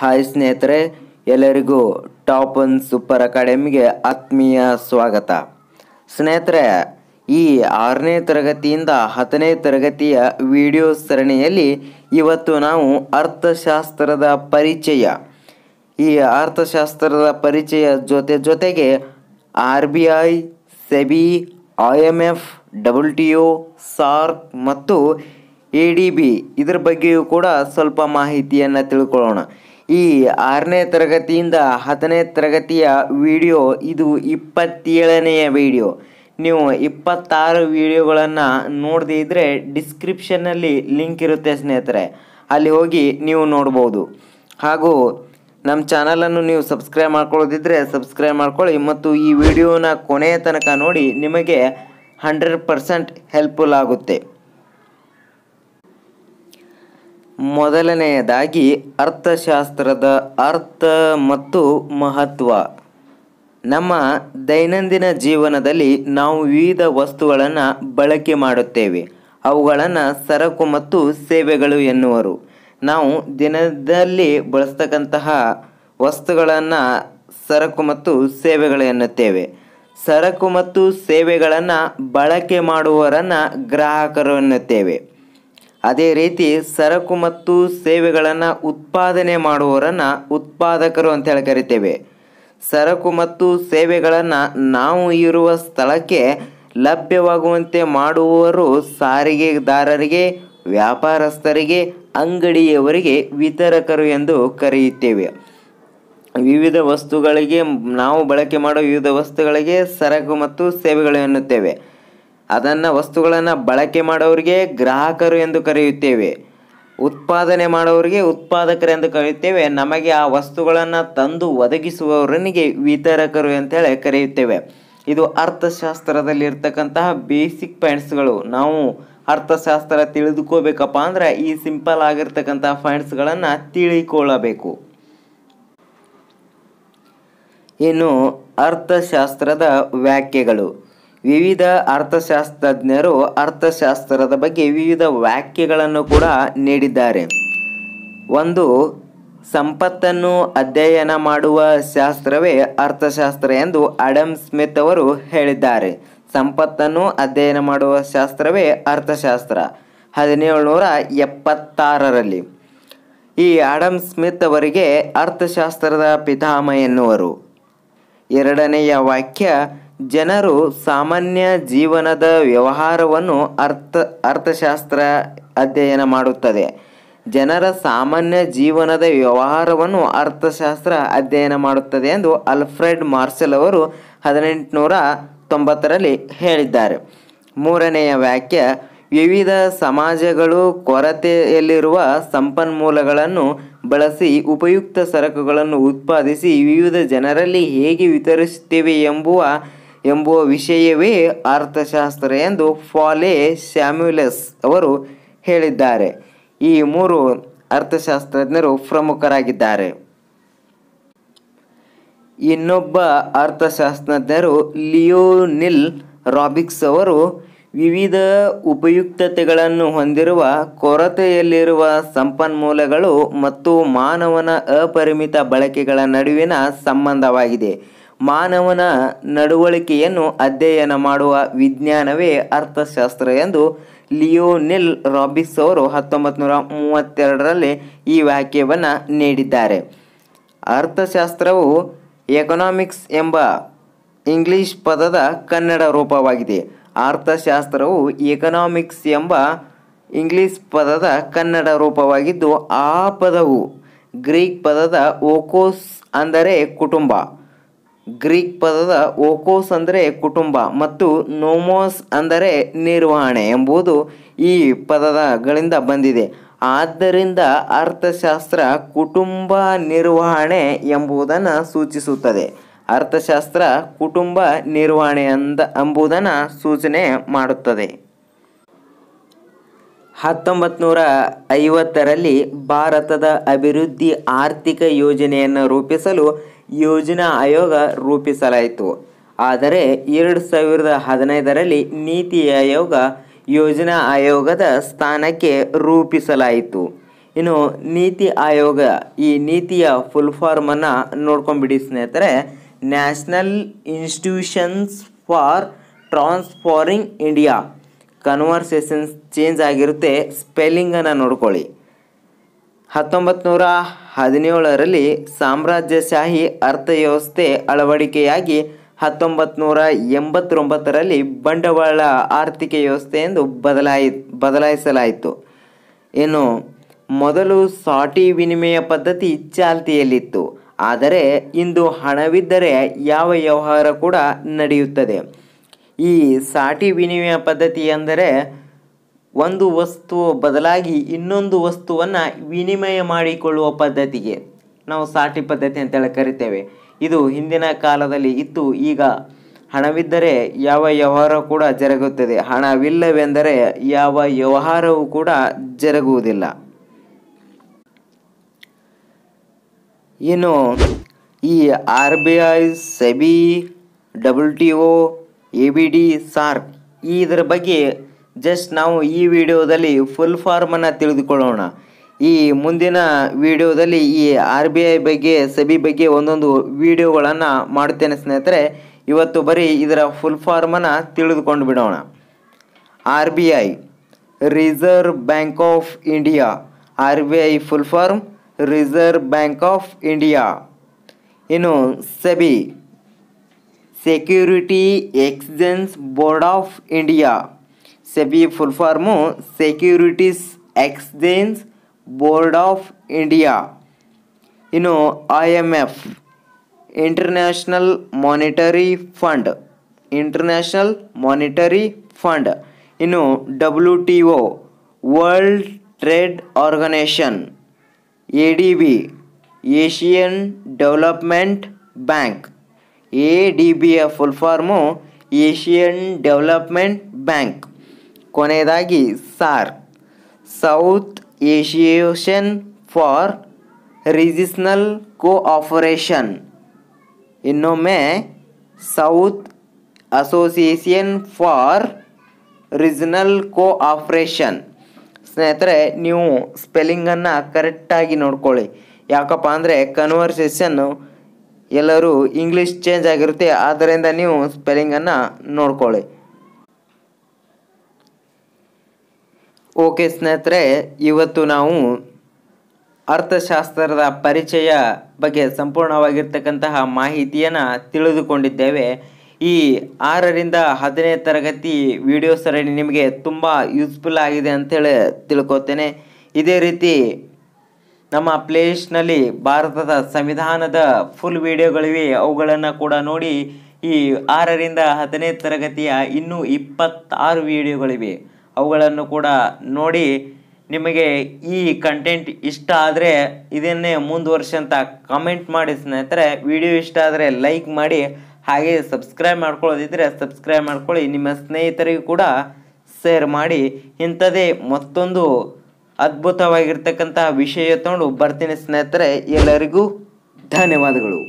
hi ಸ್ನೇಹಿತರೆ ಎಲ್ಲರಿಗೂ top one super ಅಕಾಡೆಮಿಗೆ ಆತ್ಮೀಯ ಸ್ವಾಗತ ಸ್ನೇಹಿತರೆ ಈ ಆರನೇ ತರಗತಿಯಿಂದ ಹತ್ತನೇ ತರಗತಿಯ ವಿಡಿಯೋ ಸರಣಿಯಲ್ಲಿ ಇವತ್ತು ನಾವು ಅರ್ಥಶಾಸ್ತ್ರದ ಪರಿಚಯ ಈ ಅರ್ಥಶಾಸ್ತ್ರದ ಪರಿಚಯ ಜೊತೆ ಜೊತೆಗೆ R B I SEBI I M F W T O SAARC ಮತ್ತು ಎ ಡಿ ಬಿ ಇದ್ರ ಬಗ್ಗೆಯೂ ಕೂಡ ಸ್ವಲ್ಪ ಮಾಹಿತಿಯನ್ನು ತಿಳ್ಕೊಳ್ಳೋಣ ಈ ಆರನೇ ತರಗತಿಯಿಂದ ಹತ್ತನೇ ತರಗತಿಯ ವಿಡಿಯೋ ಇದು ಇಪ್ಪತ್ತೇಳನೆಯ ವಿಡಿಯೋ ನೀವು ಇಪ್ಪತ್ತಾರು ವಿಡಿಯೋಗಳನ್ನು ನೋಡದಿದ್ದರೆ ಇದ್ದರೆ ಡಿಸ್ಕ್ರಿಪ್ಷನ್ನಲ್ಲಿ ಲಿಂಕ್ ಇರುತ್ತೆ ಸ್ನೇಹಿತರೆ ಅಲ್ಲಿ ಹೋಗಿ ನೀವು ನೋಡ್ಬೋದು ಹಾಗೂ ನಮ್ಮ ಚಾನಲನ್ನು ನೀವು ಸಬ್ಸ್ಕ್ರೈಬ್ ಮಾಡ್ಕೊಳ್ಳೋದಿದ್ದರೆ ಸಬ್ಸ್ಕ್ರೈಬ್ ಮಾಡ್ಕೊಳ್ಳಿ ಮತ್ತು ಈ ವಿಡಿಯೋನ ಕೊನೆಯ ತನಕ ನೋಡಿ ನಿಮಗೆ ಹಂಡ್ರೆಡ್ ಪರ್ಸೆಂಟ್ ಹೆಲ್ಪ್ಫುಲ್ ಆಗುತ್ತೆ ಮೊದಲನೆಯದಾಗಿ ಅರ್ಥಶಾಸ್ತ್ರದ ಅರ್ಥ ಮತ್ತು ಮಹತ್ವ ನಮ್ಮ ದೈನಂದಿನ ಜೀವನದಲ್ಲಿ ನಾವು ವಿವಿಧ ವಸ್ತುಗಳನ್ನು ಬಳಕೆ ಮಾಡುತ್ತೇವೆ ಅವುಗಳನ್ನು ಸರಕು ಮತ್ತು ಸೇವೆಗಳು ಎನ್ನುವರು ನಾವು ದಿನದಲ್ಲಿ ಬಳಸ್ತಕ್ಕಂತಹ ವಸ್ತುಗಳನ್ನು ಸರಕು ಮತ್ತು ಸೇವೆಗಳು ಎನ್ನುತ್ತೇವೆ ಸರಕು ಮತ್ತು ಸೇವೆಗಳನ್ನು ಬಳಕೆ ಮಾಡುವವರನ್ನು ಗ್ರಾಹಕರು ಎನ್ನುತ್ತೇವೆ ಅದೇ ರೀತಿ ಸರಕು ಮತ್ತು ಸೇವೆಗಳನ್ನು ಉತ್ಪಾದನೆ ಮಾಡುವವರನ್ನು ಉತ್ಪಾದಕರು ಅಂತೇಳಿ ಕರಿತೇವೆ ಸರಕು ಮತ್ತು ಸೇವೆಗಳನ್ನು ನಾವು ಇರುವ ಸ್ಥಳಕ್ಕೆ ಲಭ್ಯವಾಗುವಂತೆ ಮಾಡುವವರು ಸಾರಿಗೆದಾರರಿಗೆ ವ್ಯಾಪಾರಸ್ಥರಿಗೆ ಅಂಗಡಿಯವರಿಗೆ ವಿತರಕರು ಎಂದು ಕರೆಯುತ್ತೇವೆ ವಿವಿಧ ವಸ್ತುಗಳಿಗೆ ನಾವು ಬಳಕೆ ಮಾಡುವ ವಿವಿಧ ವಸ್ತುಗಳಿಗೆ ಸರಕು ಮತ್ತು ಸೇವೆಗಳು ಎನ್ನುತ್ತೇವೆ ಅದನ್ನು ವಸ್ತುಗಳನ್ನು ಬಳಕೆ ಮಾಡೋರಿಗೆ ಗ್ರಾಹಕರು ಎಂದು ಕರೆಯುತ್ತೇವೆ ಉತ್ಪಾದನೆ ಮಾಡೋರಿಗೆ ಉತ್ಪಾದಕರು ಎಂದು ಕರೆಯುತ್ತೇವೆ ನಮಗೆ ಆ ವಸ್ತುಗಳನ್ನು ತಂದು ಒದಗಿಸುವವರನಿಗೆ ವಿತರಕರು ಅಂತೇಳಿ ಕರೆಯುತ್ತೇವೆ ಇದು ಅರ್ಥಶಾಸ್ತ್ರದಲ್ಲಿ ಬೇಸಿಕ್ ಪಾಯಿಂಟ್ಸ್ಗಳು ನಾವು ಅರ್ಥಶಾಸ್ತ್ರ ತಿಳಿದುಕೋಬೇಕಪ್ಪ ಅಂದರೆ ಈ ಸಿಂಪಲ್ ಆಗಿರ್ತಕ್ಕಂತಹ ಪಾಯಿಂಟ್ಸ್ಗಳನ್ನು ತಿಳಿಕೊಳ್ಳಬೇಕು ಇನ್ನು ಅರ್ಥಶಾಸ್ತ್ರದ ವ್ಯಾಖ್ಯೆಗಳು ವಿವಿಧ ಅರ್ಥಶಾಸ್ತ್ರಜ್ಞರು ಅರ್ಥಶಾಸ್ತ್ರದ ಬಗ್ಗೆ ವಿವಿಧ ವಾಕ್ಯಗಳನ್ನು ಕೂಡ ನೀಡಿದ್ದಾರೆ ಒಂದು ಸಂಪತ್ತನ್ನು ಅಧ್ಯಯನ ಮಾಡುವ ಶಾಸ್ತ್ರವೇ ಅರ್ಥಶಾಸ್ತ್ರ ಎಂದು ಅಡಮ್ ಸ್ಮಿತ್ ಅವರು ಹೇಳಿದ್ದಾರೆ ಸಂಪತ್ತನ್ನು ಅಧ್ಯಯನ ಮಾಡುವ ಶಾಸ್ತ್ರವೇ ಅರ್ಥಶಾಸ್ತ್ರ ನೂರ ಎಪ್ಪತ್ತಾರರಲ್ಲಿ ಈ ಆಡಮ್ ಸ್ಮಿತ್ ಅವರಿಗೆ ಅರ್ಥಶಾಸ್ತ್ರದ ಪಿತಾಮ ಎನ್ನುವರು ಎರಡನೆಯ ವಾಕ್ಯ ಜನರು ಸಾಮಾನ್ಯ ಜೀವನದ ವ್ಯವಹಾರವನ್ನು ಅರ್ಥ ಅರ್ಥಶಾಸ್ತ್ರ ಅಧ್ಯಯನ ಮಾಡುತ್ತದೆ ಜನರ ಸಾಮಾನ್ಯ ಜೀವನದ ವ್ಯವಹಾರವನ್ನು ಅರ್ಥಶಾಸ್ತ್ರ ಅಧ್ಯಯನ ಮಾಡುತ್ತದೆ ಎಂದು ಅಲ್ಫ್ರೆಡ್ ಮಾರ್ಷಲ್ ಅವರು ಹದಿನೆಂಟುನೂರ ತೊಂಬತ್ತರಲ್ಲಿ ಹೇಳಿದ್ದಾರೆ ಮೂರನೆಯ ವ್ಯಾಖ್ಯ ವಿವಿಧ ಸಮಾಜಗಳು ಕೊರತೆಯಲ್ಲಿರುವ ಸಂಪನ್ಮೂಲಗಳನ್ನು ಬಳಸಿ ಉಪಯುಕ್ತ ಸರಕುಗಳನ್ನು ಉತ್ಪಾದಿಸಿ ವಿವಿಧ ಜನರಲ್ಲಿ ಹೇಗೆ ವಿತರಿಸುತ್ತೇವೆ ಎಂಬುವ ಎಂಬುವ ವಿಷಯವೇ ಅರ್ಥಶಾಸ್ತ್ರ ಎಂದು ಫಾಲೆ ಸ್ಯಾಮ್ಯುಲಸ್ ಅವರು ಹೇಳಿದ್ದಾರೆ ಈ ಮೂರು ಅರ್ಥಶಾಸ್ತ್ರಜ್ಞರು ಪ್ರಮುಖರಾಗಿದ್ದಾರೆ ಇನ್ನೊಬ್ಬ ಅರ್ಥಶಾಸ್ತ್ರಜ್ಞರು ಲಿಯೋನಿಲ್ ರಾಬಿಕ್ಸ್ ಅವರು ವಿವಿಧ ಉಪಯುಕ್ತತೆಗಳನ್ನು ಹೊಂದಿರುವ ಕೊರತೆಯಲ್ಲಿರುವ ಸಂಪನ್ಮೂಲಗಳು ಮತ್ತು ಮಾನವನ ಅಪರಿಮಿತ ಬಳಕೆಗಳ ನಡುವಿನ ಸಂಬಂಧವಾಗಿದೆ ಮಾನವನ ನಡವಳಿಕೆಯನ್ನು ಅಧ್ಯಯನ ಮಾಡುವ ವಿಜ್ಞಾನವೇ ಅರ್ಥಶಾಸ್ತ್ರ ಎಂದು ಲಿಯೋನೆಲ್ ರಾಬಿಸ್ ಅವರು ಹತ್ತೊಂಬತ್ತು ನೂರ ಮೂವತ್ತೆರಡರಲ್ಲಿ ಈ ವಾಕ್ಯವನ್ನು ನೀಡಿದ್ದಾರೆ ಅರ್ಥಶಾಸ್ತ್ರವು ಎಕನಾಮಿಕ್ಸ್ ಎಂಬ ಇಂಗ್ಲಿಷ್ ಪದದ ಕನ್ನಡ ರೂಪವಾಗಿದೆ ಅರ್ಥಶಾಸ್ತ್ರವು ಎಕನಾಮಿಕ್ಸ್ ಎಂಬ ಇಂಗ್ಲಿಷ್ ಪದದ ಕನ್ನಡ ರೂಪವಾಗಿದ್ದು ಆ ಪದವು ಗ್ರೀಕ್ ಪದದ ಓಕೋಸ್ ಅಂದರೆ ಕುಟುಂಬ ಗ್ರೀಕ್ ಪದದ ಓಕೋಸ್ ಅಂದರೆ ಕುಟುಂಬ ಮತ್ತು ನೋಮೋಸ್ ಅಂದರೆ ನಿರ್ವಹಣೆ ಎಂಬುದು ಈ ಪದದಗಳಿಂದ ಬಂದಿದೆ ಆದ್ದರಿಂದ ಅರ್ಥಶಾಸ್ತ್ರ ಕುಟುಂಬ ನಿರ್ವಹಣೆ ಎಂಬುದನ್ನು ಸೂಚಿಸುತ್ತದೆ ಅರ್ಥಶಾಸ್ತ್ರ ಕುಟುಂಬ ನಿರ್ವಹಣೆ ಅಂದ ಎಂಬುದನ್ನು ಸೂಚನೆ ಮಾಡುತ್ತದೆ ಹತ್ತೊಂಬತ್ತು ನೂರ ಐವತ್ತರಲ್ಲಿ ಭಾರತದ ಅಭಿವೃದ್ಧಿ ಆರ್ಥಿಕ ಯೋಜನೆಯನ್ನು ರೂಪಿಸಲು ಯೋಜನಾ ಆಯೋಗ ರೂಪಿಸಲಾಯಿತು ಆದರೆ ಎರಡು ಸಾವಿರದ ಹದಿನೈದರಲ್ಲಿ ನೀತಿ ಆಯೋಗ ಯೋಜನಾ ಆಯೋಗದ ಸ್ಥಾನಕ್ಕೆ ರೂಪಿಸಲಾಯಿತು ಇನ್ನು ನೀತಿ ಆಯೋಗ ಈ ನೀತಿಯ ಫುಲ್ ಫಾರ್ಮನ್ನು ನೋಡ್ಕೊಂಡ್ಬಿಡಿ ಸ್ನೇಹಿತರೆ national institutions for transforming India conversations change ಆಗಿರುತ್ತೆ ಸ್ಪೆಲ್ಲಿಂಗನ್ನು ನೋಡ್ಕೊಳ್ಳಿ ಹತ್ತೊಂಬತ್ತು ನೂರ ಹದಿನೇಳರಲ್ಲಿ ಸಾಮ್ರಾಜ್ಯಶಾಹಿ ಅರ್ಥವ್ಯವಸ್ಥೆ ಅಳವಡಿಕೆಯಾಗಿ ಹತ್ತೊಂಬತ್ತು ನೂರ ಎಂಬತ್ತೊಂಬತ್ತರಲ್ಲಿ ಬಂಡವಾಳ ಆರ್ಥಿಕ ವ್ಯವಸ್ಥೆ ಎಂದು ಬದಲಾಯಿ ಬದಲಾಯಿಸಲಾಯಿತು ಏನು ಮೊದಲು ಸಾಟಿ ವಿನಿಮಯ ಪದ್ಧತಿ ಚಾಲ್ತಿಯಲ್ಲಿತ್ತು ಆದರೆ ಇಂದು ಹಣವಿದ್ದರೆ ಯಾವ ವ್ಯವಹಾರ ಕೂಡ ನಡೆಯುತ್ತದೆ ಈ ಸಾಟಿ ವಿನಿಮಯ ಪದ್ಧತಿ ಎಂದರೆ ಒಂದು ವಸ್ತು ಬದಲಾಗಿ ಇನ್ನೊಂದು ವಸ್ತುವನ್ನು ವಿನಿಮಯ ಮಾಡಿಕೊಳ್ಳುವ ಪದ್ಧತಿಗೆ ನಾವು ಸಾಟಿ ಪದ್ಧತಿ ಅಂತೇಳಿ ಕರಿತೇವೆ ಇದು ಹಿಂದಿನ ಕಾಲದಲ್ಲಿ ಇತ್ತು ಈಗ ಹಣವಿದ್ದರೆ ಯಾವ ವ್ಯವಹಾರ ಕೂಡ ಜರುಗುತ್ತದೆ ಹಣವಿಲ್ಲವೆಂದರೆ ಯಾವ ವ್ಯವಹಾರವೂ ಕೂಡ ಜರುಗುವುದಿಲ್ಲ ಇನ್ನು ಈ R B I SEBI W T O A B D SAARC ಇದರ ಬಗ್ಗೆ ಜಸ್ಟ್ ನಾವು ಈ ವಿಡಿಯೋದಲ್ಲಿ ಫುಲ್ ಫಾರ್ಮನ್ನು ತಿಳಿದುಕೊಳ್ಳೋಣ ಈ ಮುಂದಿನ ವಿಡಿಯೋದಲ್ಲಿ ಈ ಆರ್ ಬಿ ಐ ಬಗ್ಗೆ ಸಬಿ ಬಗ್ಗೆ ಒಂದೊಂದು ವಿಡಿಯೋಗಳನ್ನು ಮಾಡುತ್ತೇನೆ ಸ್ನೇಹಿತರೆ ಇವತ್ತು ಬರೀ ಇದರ ಫುಲ್ ಫಾರ್ಮನ್ನು ತಿಳಿದುಕೊಂಡು ಬಿಡೋಣ R B I reserve bank of India R B I full form reserve bank of India ಇನ್ನು SEBI security exchange board of India SEBI full form security exchange board of India in E M IMF international monetary fund international monetary fund in W T O world trade organisation A Asian development bank A full form Asian development bank ಕೊನೆಯದಾಗಿ SAARC south association for regional cooperation ಇನ್ನೊಮ್ಮೆ south association for regional cooperation ಸ್ನೇಹಿತರೆ ನೀವು ಸ್ಪೆಲ್ಲಿಂಗನ್ನು ಕರೆಕ್ಟಾಗಿ ನೋಡ್ಕೊಳ್ಳಿ ಯಾಕಪ್ಪ ಅಂದರೆ ಕನ್ವರ್ಸೇಷನ್ನು ಎಲ್ಲರೂ English change ಆಗಿರುತ್ತೆ ಆದ್ದರಿಂದ ನೀವು ಸ್ಪೆಲ್ಲಿಂಗನ್ನು ನೋಡ್ಕೊಳ್ಳಿ ಓಕೆ ಸ್ನೇಹಿತರೆ ಇವತ್ತು ನಾವು ಅರ್ಥಶಾಸ್ತ್ರದ ಪರಿಚಯ ಬಗ್ಗೆ ಸಂಪೂರ್ಣವಾಗಿರ್ತಕ್ಕಂತಹ ಮಾಹಿತಿಯನ್ನು ತಿಳಿದುಕೊಂಡಿದ್ದೇವೆ ಈ ಆರರಿಂದ ಹದಿನೈದು ತರಗತಿ ವಿಡಿಯೋ ಸರಣಿ ನಿಮಗೆ ತುಂಬ ಯೂಸ್ಫುಲ್ ಆಗಿದೆ ಅಂತೇಳಿ ತಿಳ್ಕೊತೇನೆ ಇದೇ ರೀತಿ ನಮ್ಮ ಪ್ಲೇಸ್ನಲ್ಲಿ ಭಾರತದ ಸಂವಿಧಾನದ ಫುಲ್ ವಿಡಿಯೋಗಳಿವೆ ಅವುಗಳನ್ನು ಕೂಡ ನೋಡಿ ಈ ಆರರಿಂದ ಹದಿನೈದು ತರಗತಿಯ ಇನ್ನೂ ಇಪ್ಪತ್ತಾರು ವಿಡಿಯೋಗಳಿವೆ ಅವುಗಳನ್ನು ಕೂಡ ನೋಡಿ ನಿಮಗೆ ಈ ಕಂಟೆಂಟ್ ಇಷ್ಟ ಆದರೆ ಇದನ್ನೇ ಮುಂದುವರ್ಸಿ ಅಂತ ಕಮೆಂಟ್ ಮಾಡಿ ಸ್ನೇಹಿತರೆ ವಿಡಿಯೋ ಇಷ್ಟ ಆದರೆ ಲೈಕ್ ಮಾಡಿ ಹಾಗೆ ಸಬ್ಸ್ಕ್ರೈಬ್ ಮಾಡ್ಕೊಳ್ಳೋದಿದ್ದರೆ ಸಬ್ಸ್ಕ್ರೈಬ್ ಮಾಡ್ಕೊಳ್ಳಿ ನಿಮ್ಮ ಸ್ನೇಹಿತರಿಗೂ ಕೂಡ ಶೇರ್ ಮಾಡಿ ಇಂಥದೇ ಮತ್ತೊಂದು ಅದ್ಭುತವಾಗಿರ್ತಕ್ಕಂಥ ವಿಷಯ ತಗೊಂಡು ಬರ್ತೀನಿ ಸ್ನೇಹಿತರೆ ಎಲ್ಲರಿಗೂ ಧನ್ಯವಾದಗಳು